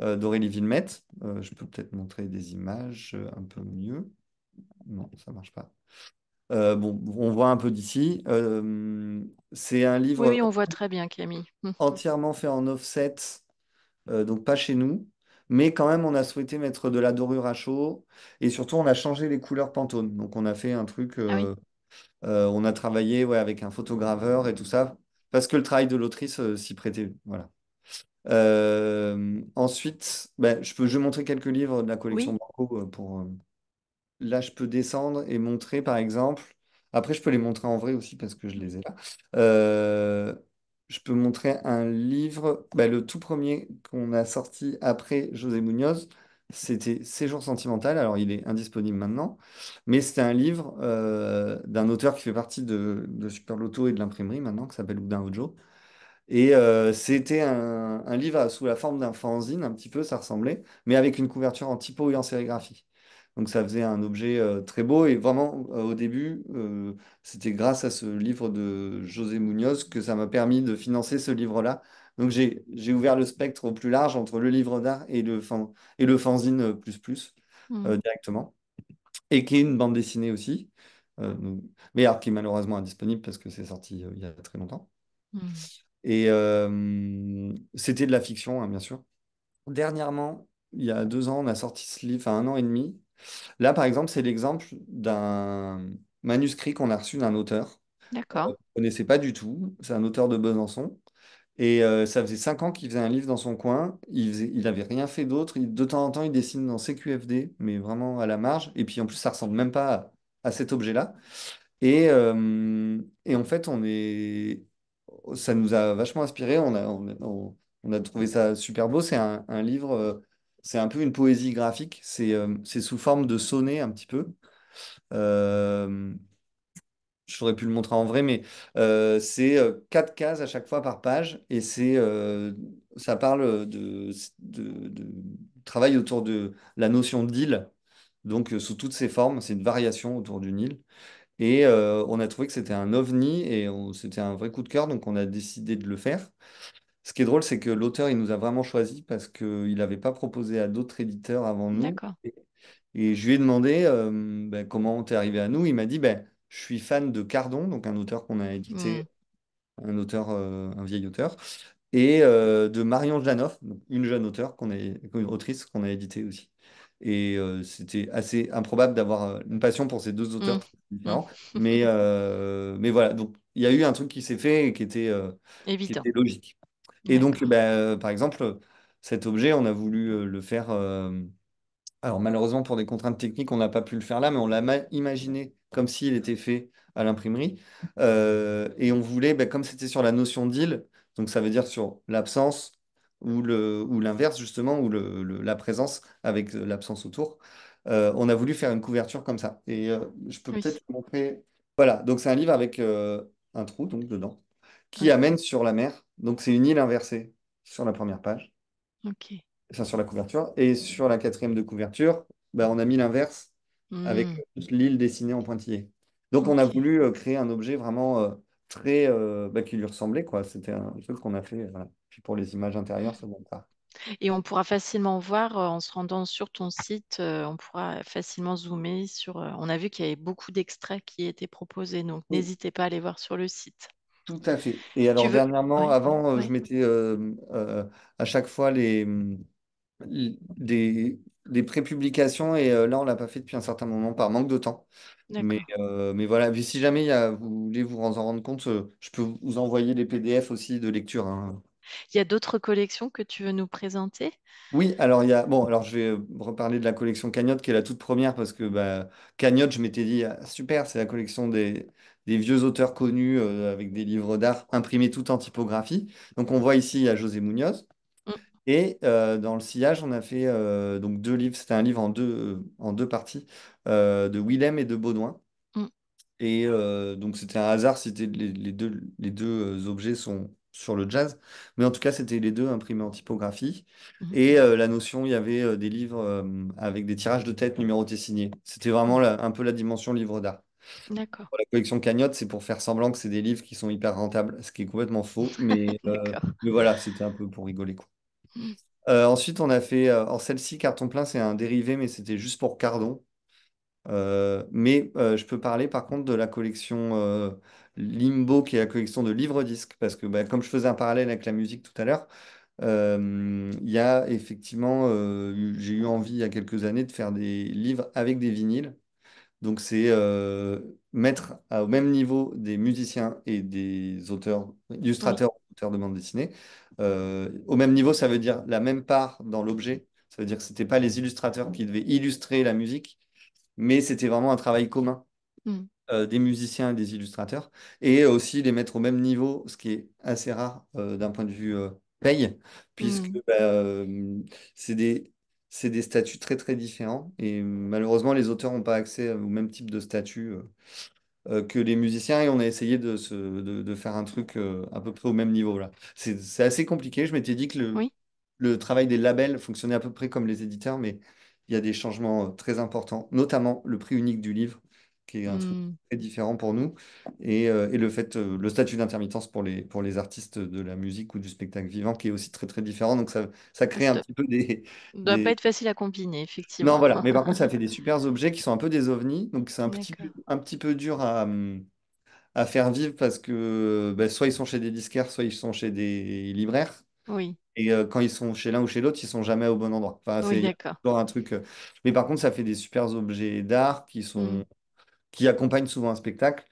euh, d'Aurélie Villemette. Euh, je peux peut-être montrer des images euh, un peu mieux. Non, ça ne marche pas. bon, on voit un peu d'ici. c'est un livre. Oui, on voit très bien, Camille. <laughs> Entièrement fait en offset, donc pas chez nous. Mais quand même, on a souhaité mettre de la dorure à chaud. Et surtout, on a changé les couleurs Pantone. Donc, on a fait un truc. Ah on a travaillé ouais, avec un photograveur et tout ça. Parce que le travail de l'autrice s'y prêtait. Voilà. Euh, ensuite, bah, je peux je montrer quelques livres de la collection euh, pour. Euh, là, je peux descendre et montrer, par exemple. Après, je peux les montrer en vrai aussi parce que je les ai là. je peux montrer un livre. Bah, le tout premier qu'on a sorti après José Munoz, c'était Séjour sentimental. Alors, il est indisponible maintenant, mais c'était un livre d'un auteur qui fait partie de, de et de l'imprimerie maintenant, qui s'appelle Oudin Hojo et euh, c'était un, livre sous la forme d'un fanzine, un petit peu, ça ressemblait, mais avec une couverture en typo et en sérigraphie. Donc ça faisait un objet euh, très beau et vraiment euh, au début, c'était grâce à ce livre de José Munoz que ça m'a permis de financer ce livre-là. Donc j'ai ouvert le spectre au plus large entre le livre d'art et, le et le fanzine plus plus mmh. directement et qui est une bande dessinée aussi, mais qui est malheureusement indisponible parce que c'est sorti il y a très longtemps. Mmh. Et euh, c'était de la fiction, hein, bien sûr. Dernièrement, il y a deux ans, on a sorti ce livre, enfin un an et demi. Là, par exemple, c'est l'exemple d'un manuscrit qu'on a reçu d'un auteur. D'accord. Euh, ne connaissait pas du tout. C'est un auteur de Besançon. Et euh, ça faisait cinq ans qu'il faisait un livre dans son coin. Il n'avait il rien fait d'autre. De temps en temps, il dessine dans CQFD, mais vraiment à la marge. Et puis en plus, ça ressemble même pas à, à cet objet-là. Et, et en fait, on est ça nous a vachement inspiré. On a, trouvé ça super beau. C'est un, livre, euh, c'est un peu une poésie graphique. Euh, c'est sous forme de sonnet un petit peu. Euh, J'aurais pu le montrer en vrai, mais euh, c'est quatre cases à chaque fois par page et ça parle de, de, travail autour de la notion d'île, donc sous toutes ses formes, c'est une variation autour d'une île. Et euh, on a trouvé que c'était un ovni et c'était un vrai coup de cœur, donc on a décidé de le faire. Ce qui est drôle, c'est que l'auteur, il nous a vraiment choisi parce qu'il n'avait pas proposé à d'autres éditeurs avant nous. Et je lui ai demandé euh, ben, comment on comment arrivé à nous. Il m'a dit, ben, je suis fan de Cardon, donc un auteur qu'on a édité, hmm. un auteur, euh, un vieil auteur, et de Marion Janoff, une jeune auteure qu'on a, une autrice qu'on a édité aussi. Et euh, c'était assez improbable d'avoir euh, une passion pour ces deux mmh. auteurs mmh. euh, Mais, voilà, donc il y a eu un truc qui s'est fait et qui était, logique. Et donc, bah, par exemple, cet objet, on a voulu le faire. alors, malheureusement, pour des contraintes techniques, on n'a pas pu le faire là, mais on l'a imaginé comme s'il était fait à l'imprimerie. et on voulait, bah, comme c'était sur la notion d'île, donc ça veut dire sur l'absence, ou l'inverse, justement, ou le, la présence avec euh, l'absence autour. Euh, on a voulu faire une couverture comme ça. Et euh, je peux peut-être vous montrer. Voilà, donc c'est un livre avec un trou donc, dedans qui amène sur la mer. Donc c'est une île inversée sur la première page. OK. Enfin, sur la couverture. Et sur la quatrième de couverture, bah, on a mis l'inverse avec mmh. l'île dessinée en pointillé. Donc on a voulu créer un objet vraiment euh, bah, qui lui ressemblait quoi. C'était un truc qu'on a fait. Euh, Puis pour les images intérieures, c'est bon Et on pourra facilement voir euh, en se rendant sur ton site, on pourra facilement zoomer sur. on a vu qu'il y avait beaucoup d'extraits qui étaient proposés, donc n'hésitez pas à aller voir sur le site. Tout à fait. Et alors, dernièrement, avant, je mettais à chaque fois les, prépublications et là, on l'a pas fait depuis un certain moment par manque de temps. Mais, euh, mais voilà, si jamais vous voulez vous en rendre compte, euh, je peux vous envoyer les PDF aussi de lecture. Hein. Il y a d'autres collections que tu veux nous présenter? Oui, alors il y a bon, alors je vais euh, reparler de la collection Cagnotte qui est la toute première parce que bah, Cagnotte, je m'étais dit ah, super, c'est la collection des, vieux auteurs connus avec des livres d'art imprimés tout en typographie. Donc on voit ici il y a José Munoz. Et euh, dans le sillage, on a fait euh, donc deux livres. C'était un livre en deux, en deux parties euh, de Willem et de Baudouin. Mm. Et donc c'était un hasard, c'était les, deux, les deux objets sont sur le jazz. Mais en tout cas, c'était les deux imprimés en typographie. Mm-hmm. Et la notion, il y avait des livres avec des tirages de tête numérotés signés. C'était vraiment un peu la dimension livre d'art. D'accord. Pour la collection Cagnotte, c'est pour faire semblant que c'est des livres qui sont hyper rentables, ce qui est complètement faux. <laughs> Mais, mais voilà, c'était un peu pour rigoler, quoi. Euh, ensuite, on a fait. Euh, alors, celle-ci, carton plein, c'est un dérivé, mais c'était juste pour Cardon. Euh, mais je peux parler par contre de la collection Limbo, qui est la collection de livres-disques, parce que bah, comme je faisais un parallèle avec la musique tout à l'heure, il y a effectivement, j'ai eu envie il y a quelques années de faire des livres avec des vinyles. Donc c'est mettre au même niveau des musiciens et des auteurs, illustrateurs, auteurs de bande dessinée, euh, au même niveau, ça veut dire la même part dans l'objet. Ça veut dire que ce n'était pas les illustrateurs qui devaient illustrer la musique, mais c'était vraiment un travail commun hmm. euh, des musiciens et des illustrateurs, et aussi les mettre au même niveau, ce qui est assez rare euh, d'un point de vue paye, puisque hmm. bah, c'est des, des, statuts très très différents, et malheureusement les auteurs n'ont pas accès au même type de statut euh, que les musiciens et on a essayé de, se, de, faire un truc euh, à peu près au même niveau. là. C'est assez compliqué. Je m'étais dit que le, le, travail des labels fonctionnait à peu près comme les éditeurs, mais il y a des changements euh, très importants, notamment le prix unique du livre qui est un truc hmm. très différent pour nous, et, euh, le fait, euh, le statut d'intermittence pour les, pour les artistes de la musique ou du spectacle vivant, qui est aussi très très différent. Donc ça, ça crée un petit peu des, doit pas être facile à combiner, effectivement. Non, voilà. Mais par <laughs> contre, ça fait des super objets qui sont un peu des ovnis, donc c'est un petit, peu- un petit peu dur à, hum, à faire vivre parce que bah, soit ils sont chez des disquaires, soit ils sont chez des libraires. Oui, Et euh, quand ils sont chez l'un ou chez l'autre, ils sont jamais au bon endroit. c'est d'accord. un truc. Mais par contre, ça fait des super objets d'art qui hmm. sont qui accompagne souvent un spectacle.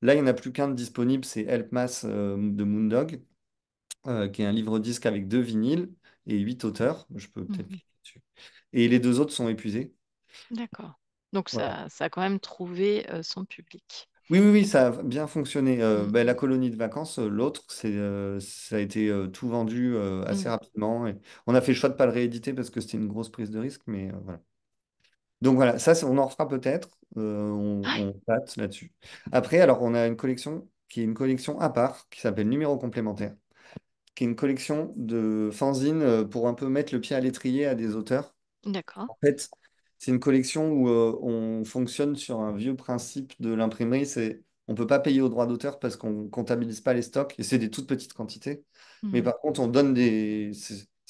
Là, il n'y en a plus qu'un de disponible, c'est Help Mass euh, de Moondog, euh, qui est un livre-disque avec deux vinyles et huit auteurs. Je peux peut-être mhm. cliquer dessus. Et les deux autres sont épuisés. D'accord. Donc ça, a quand même trouvé euh, son public. Oui, oui, oui, ça a bien fonctionné. Mhm. Ben, la colonie de vacances, l'autre, ça a été tout vendu assez mhm. rapidement. on a fait le choix de ne pas le rééditer parce que c'était une grosse prise de risque, mais voilà. Donc voilà, ça, on en refera peut-être. Euh, on, batte ah là-dessus. Après, alors, on a une collection qui est une collection à part, qui s'appelle Numéro complémentaire, qui est une collection de fanzines euh, pour un peu mettre le pied à l'étrier à des auteurs. D'accord. En fait, c'est une collection où euh, on fonctionne sur un vieux principe de l'imprimerie, c'est on peut pas payer au droit d'auteur parce qu'on ne comptabilise pas les stocks, et c'est des toutes petites quantités. Mais mmh. par contre, on donne des...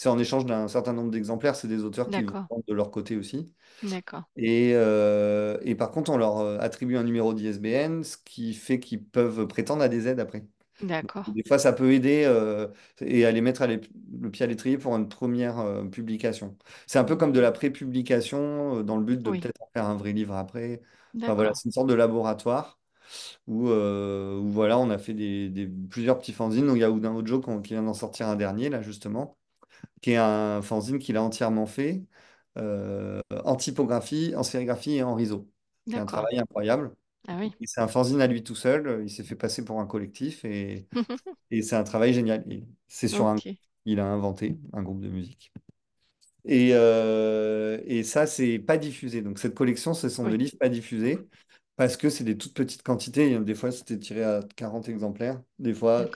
C'est en échange d'un certain nombre d'exemplaires, c'est des auteurs qui de leur côté aussi. D'accord. Et, euh, par contre, on leur euh, attribue un numéro d'ISBN, ce qui fait qu'ils peuvent prétendre à des aides après. D'accord. Des fois, ça peut aider euh, et aller mettre le pied à l'étrier pour une première publication. C'est un peu comme de la pré-publication dans le but de peut-être faire un vrai livre après. voilà, c'est une sorte de laboratoire où, voilà, on a fait des, plusieurs petits fanzines. Donc, il y a Oudin Ojo qui vient d'en sortir un dernier, là, justement qui est un fanzine qu'il a entièrement fait euh, en typographie, en sérigraphie et en réseau. C'est un travail incroyable. Ah oui. C'est un fanzine à lui tout seul. Il s'est fait passer pour un collectif et, <laughs> et c'est un travail génial. C'est sur un, il a inventé un groupe de musique. Et, euh, et ça, c'est pas diffusé. Donc cette collection, ce sont des livres pas diffusés parce que c'est des toutes petites quantités. Des fois, c'était tiré à 40 exemplaires. Des fois,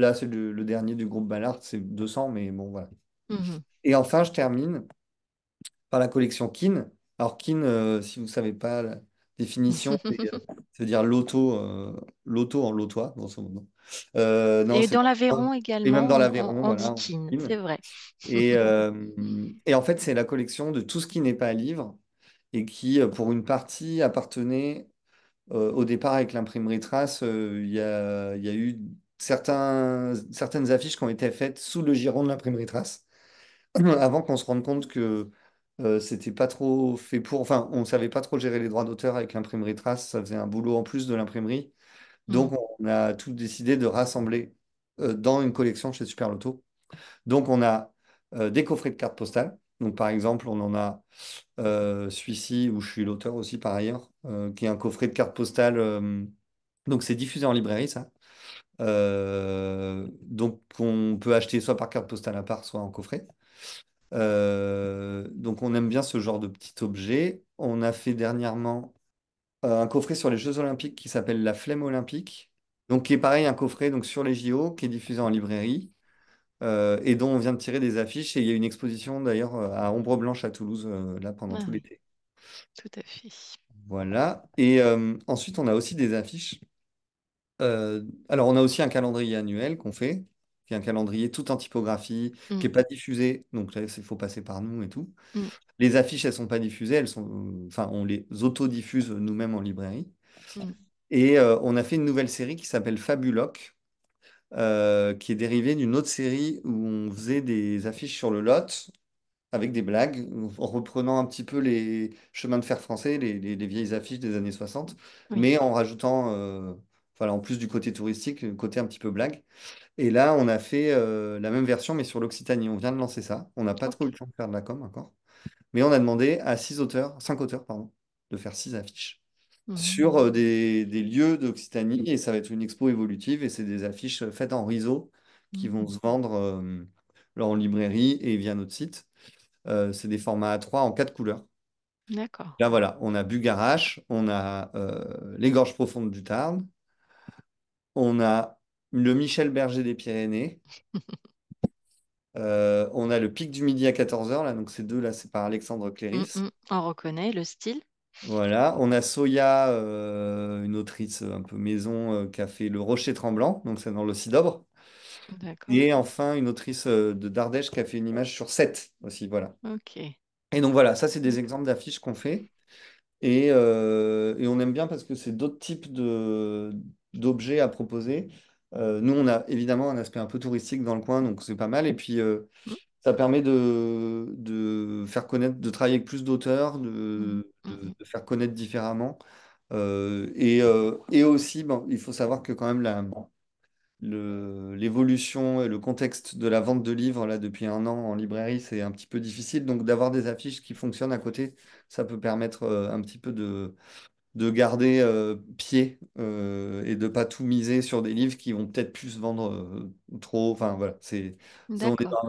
Là, c'est le, dernier du groupe Ballard, c'est 200, mais bon, voilà. Mhm. Et enfin, je termine par la collection Kin. Alors, Kin, euh, si vous ne savez pas la définition, <laughs> c'est à euh, dire l'auto euh, l'auto en lotois, dans ce moment. et dans l'Aveyron également. Et même dans l'Aveyron, on, c'est vrai. <laughs> Et, en fait, c'est la collection de tout ce qui n'est pas livre et qui, pour une partie, appartenait au départ avec l'imprimerie Trace. Il y a, y, a eu certaines affiches qui ont été faites sous le giron de l'imprimerie Trace, <clears throat> avant qu'on se rende compte que euh, c'était pas trop fait pour. Enfin, on savait pas trop gérer les droits d'auteur avec l'imprimerie Trace, ça faisait un boulot en plus de l'imprimerie. Mmh. Donc, on a tout décidé de rassembler euh, dans une collection chez Superloto Donc, on a euh, des coffrets de cartes postales. Donc, par exemple, on en a celui-ci, où je suis l'auteur aussi par ailleurs, qui est un coffret de cartes postales. donc, c'est diffusé en librairie, ça. Euh, donc, on peut acheter soit par carte postale à part, soit en coffret. Euh, donc, on aime bien ce genre de petit objet. On a fait dernièrement euh, un coffret sur les Jeux Olympiques qui s'appelle La Flemme Olympique. Donc, qui est pareil, un coffret donc, sur les JO qui est diffusé en librairie et dont on vient de tirer des affiches. Et il y a une exposition d'ailleurs à Ombre Blanche à Toulouse là pendant tout l'été. Tout à fait. Voilà. Et ensuite, on a aussi des affiches euh, alors on a aussi un calendrier annuel qu'on fait, qui est un calendrier tout en typographie, qui n'est mm. pas diffusé, donc là, il faut passer par nous et tout. Mm. Les affiches, elles ne sont pas diffusées, elles sont, euh, enfin, on les autodiffuse nous-mêmes en librairie. Mm. Et euh, on a fait une nouvelle série qui s'appelle Fabuloc, qui est dérivée d'une autre série où on faisait des affiches sur le lot avec des blagues, en reprenant un petit peu les chemins de fer français, les, vieilles affiches des années 60, mais en rajoutant en plus du côté touristique, le côté un petit peu blague. Et là, on a fait euh, la même version, mais sur l'Occitanie. On vient de lancer ça. On n'a pas trop eu le temps de faire de la com encore. Mais on a demandé à six auteurs, cinq auteurs, pardon, de faire six affiches mhm. sur euh, des, lieux d'Occitanie. Et ça va être une expo évolutive. Et c'est des affiches euh, faites en réseau qui vont mhm. se vendre en librairie et via notre site. c'est des formats A3 en quatre couleurs. D'accord. Là, voilà, on a Bugarache, on a les gorges profondes du Tarn, on a le Michel Berger des Pyrénées. <laughs> Euh, on a le pic du midi à 14h, là, donc ces deux-là, c'est par Alexandre Cléris. Mm, mm. on reconnaît le style. Voilà, on a Soya, euh, une autrice un peu maison, euh, qui a fait Le Rocher Tremblant, donc c'est dans le Cidobre. Et enfin, une autrice de d'Ardèche qui a fait une image sur 7 aussi, voilà. Ok. Et donc voilà, ça, c'est des exemples d'affiches qu'on fait. Et, et, on aime bien parce que c'est d'autres types de, d'objets à proposer. Euh, nous, on a évidemment un aspect un peu touristique dans le coin, donc c'est pas mal. Et puis, euh, mm. ça permet de, faire connaître, de travailler avec plus d'auteurs, de, mm. faire connaître différemment. Euh, et, aussi, bon, il faut savoir que quand même la, l'évolution et le contexte de la vente de livres là depuis un an en librairie, c'est un petit peu difficile. Donc d'avoir des affiches qui fonctionnent à côté, ça peut permettre un petit peu de, de garder euh, pied euh, et de pas tout miser sur des livres qui vont peut-être plus vendre euh, trop. Enfin voilà, c'est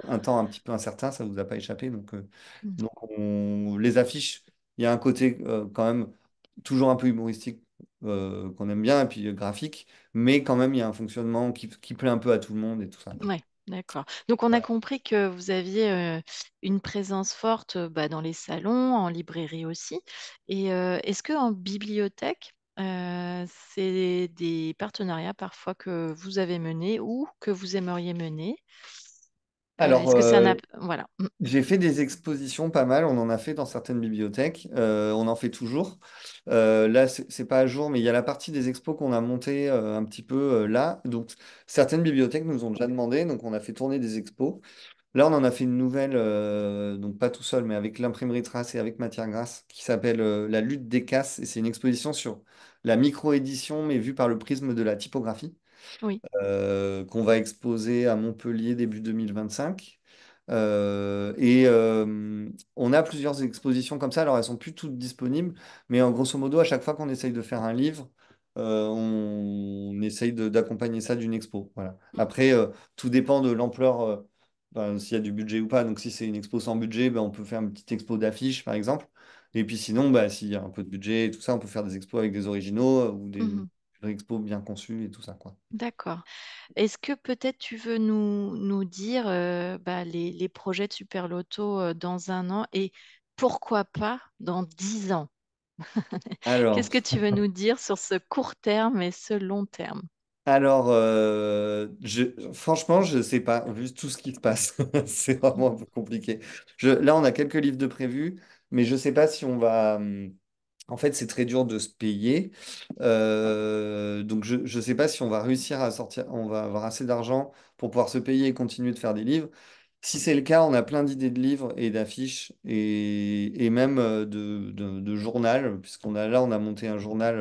un temps un petit peu incertain, ça vous a pas échappé. Donc, mmh. on- les affiches, il y a un côté quand même toujours un peu humoristique qu'on aime bien, et puis graphique, mais quand même il y a un fonctionnement qui, qui plaît un peu à tout le monde et tout ça. D'accord. Donc on a compris que vous aviez une présence forte bah, dans les salons, en librairie aussi. Et est-ce que en bibliothèque, c'est des partenariats parfois que vous avez menés ou que vous aimeriez mener? Alors, euh, voilà. j'ai fait des expositions pas mal, on en a fait dans certaines bibliothèques, euh, on en fait toujours. Euh, là, ce n'est pas à jour, mais il y a la partie des expos qu'on a montée un petit peu là. Donc, certaines bibliothèques nous ont déjà demandé, donc on a fait tourner des expos. Là, on en a fait une nouvelle, donc pas tout seul, mais avec l'imprimerie Trace et avec Matière Grasse, qui s'appelle La lutte des casses. Et c'est une exposition sur la micro-édition, mais vue par le prisme de la typographie. Oui. Euh, qu'on va exposer à Montpellier début 2025. Euh, et euh, on a plusieurs expositions comme ça. Alors, elles sont plus toutes disponibles, mais en grosso modo, à chaque fois qu'on essaye de faire un livre, on, essaye d'accompagner ça d'une expo. Voilà. Mm. Après, tout dépend de l'ampleur, ben, s'il y a du budget ou pas. Donc, si c'est une expo sans budget, ben, on peut faire une petite expo d'affiches, par exemple. Et puis sinon, ben, s'il y a un peu de budget tout ça, on peut faire des expos avec des originaux ou des, mm-hmm expo bien conçu et tout ça. D'accord. Est-ce que peut-être tu veux nous, nous dire euh, bah, les, projets de Super Loto euh, dans un an et pourquoi pas dans dix ans <laughs> Qu'est-ce que tu veux nous dire sur ce court terme et ce long terme alors, euh, franchement, je ne sais pas, vu tout ce qui se passe, <laughs> c'est vraiment compliqué. là, on a quelques livres de prévu, mais je ne sais pas si on va, hum, en fait, c'est très dur de se payer. Euh, donc, je ne sais pas si on va réussir à sortir, on va avoir assez d'argent pour pouvoir se payer et continuer de faire des livres. Si c'est le cas, on a plein d'idées de livres et d'affiches et, même euh, de, de, journal, puisqu'on a là, on a monté un journal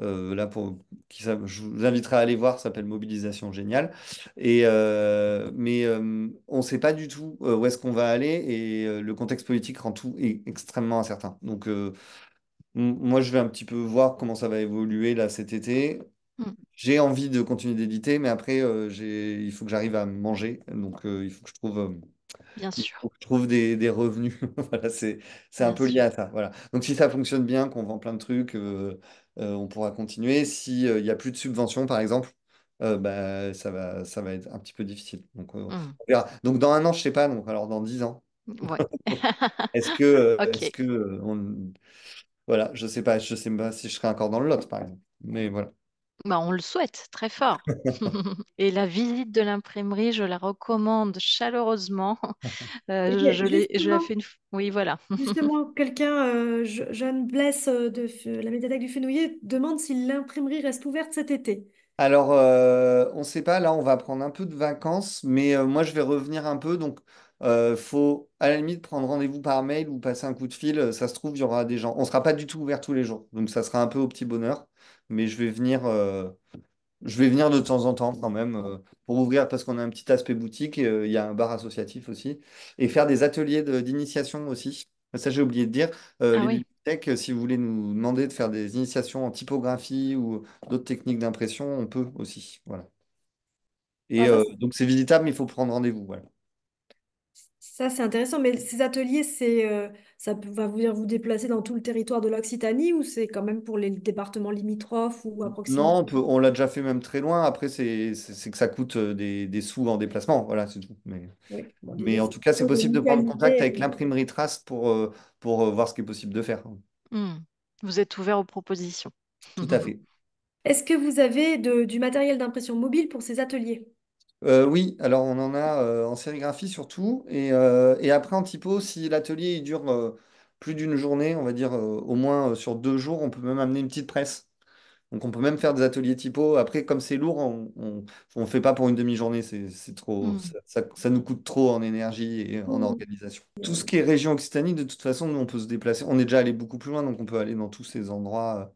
euh, là pour qui je vous inviterai à aller voir, s'appelle Mobilisation Géniale. Et mais on ne sait pas du tout où est-ce qu'on va aller et le contexte politique rend tout e-, extrêmement incertain. Donc moi, je vais un petit peu voir comment ça va évoluer là cet été. Mm. J'ai envie de continuer d'éditer, mais après, euh, j'ai... il faut que j'arrive à manger. Donc, euh, il faut que je trouve, euh, je trouve des, revenus. <laughs> Voilà, c'est, c'est un peu lié à ça. Voilà. Donc, si ça fonctionne bien, qu'on vend plein de trucs, on pourra continuer. S'il n'y a plus de subventions, par exemple, bah, ça va, ça va être un petit peu difficile. Donc, mm. Donc, dans un an, je ne sais pas. Donc, alors, dans dix ans, <laughs> est-ce que, <laughs> est-ce que, voilà, je sais pas, je sais pas si je serai encore dans le Lot, par exemple. Mais voilà. Bah, on le souhaite très fort. <laughs> <laughs> Et la visite de l'imprimerie, je la recommande chaleureusement. <laughs> Euh, je, l'ai je, la fais Oui, voilà. justement, quelqu'un, euh, Jeanne Blesse euh, de la médiathèque du Fenouillet, demande si l'imprimerie reste ouverte cet été. Alors, on ne sait pas, là, on va prendre un peu de vacances, mais moi, je vais revenir un peu. Donc, il euh, faut à la limite prendre rendez-vous par mail ou passer un coup de fil. Euh, ça se trouve, il y aura des gens. On ne sera pas du tout ouvert tous les jours, donc ça sera un peu au petit bonheur. Mais je vais venir, euh, je vais venir de temps en temps quand même pour ouvrir parce qu'on a un petit aspect boutique. Il y a un bar associatif aussi et faire des ateliers d'initiation aussi. Ça, j'ai oublié de dire. Ah les bibliothèques, si vous voulez nous demander de faire des initiations en typographie ou d'autres techniques d'impression, on peut aussi. Voilà. Et ah bah donc, c'est visitable, mais il faut prendre rendez-vous. Voilà. Ça, c'est intéressant. Mais ces ateliers, c'est, euh, ça va vous, vous déplacer dans tout le territoire de l'Occitanie ou c'est quand même pour les départements limitrophes ou à proximité? Non, on l'a déjà fait même très loin. Après, c'est c'est- que ça coûte euh, des, sous en déplacement. Voilà, c'est Mais, en tout cas, c'est possible de prendre contact avec l'imprimerie Trace pour, euh, pour voir ce qui est possible de faire. Hmm. Vous êtes ouvert aux propositions. Tout à fait. Est-ce que vous avez du matériel d'impression mobile pour ces ateliers? Euh, oui, alors on en a euh, en sérigraphie surtout. Euh, et, après, en typo, si l'atelier dure plus d'une journée, on va dire au moins sur deux jours, on peut même amener une petite presse. Donc on peut même faire des ateliers typo. Après, comme c'est lourd, on ne fait pas pour une demi-journée. C'est trop, hmm. ça, nous coûte trop en énergie et en hmm. organisation. Tout ce qui est région Occitanie, de toute façon, nous, on peut se déplacer. On est déjà allé beaucoup plus loin, donc on peut aller dans tous ces endroits.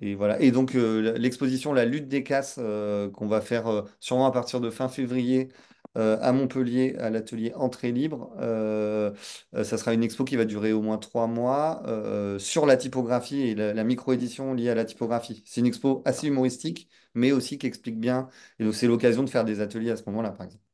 Et voilà. Et donc, euh, l'exposition La lutte des casses, euh, qu'on va faire euh, sûrement à partir de fin février à Montpellier, à l'atelier Entrée Libre, ça sera une expo qui va durer au moins trois mois sur la typographie et la, microédition micro-édition liée à la typographie. C'est une expo assez humoristique, mais aussi qui explique bien. Et donc, c'est l'occasion de faire des ateliers à ce moment-là, par exemple.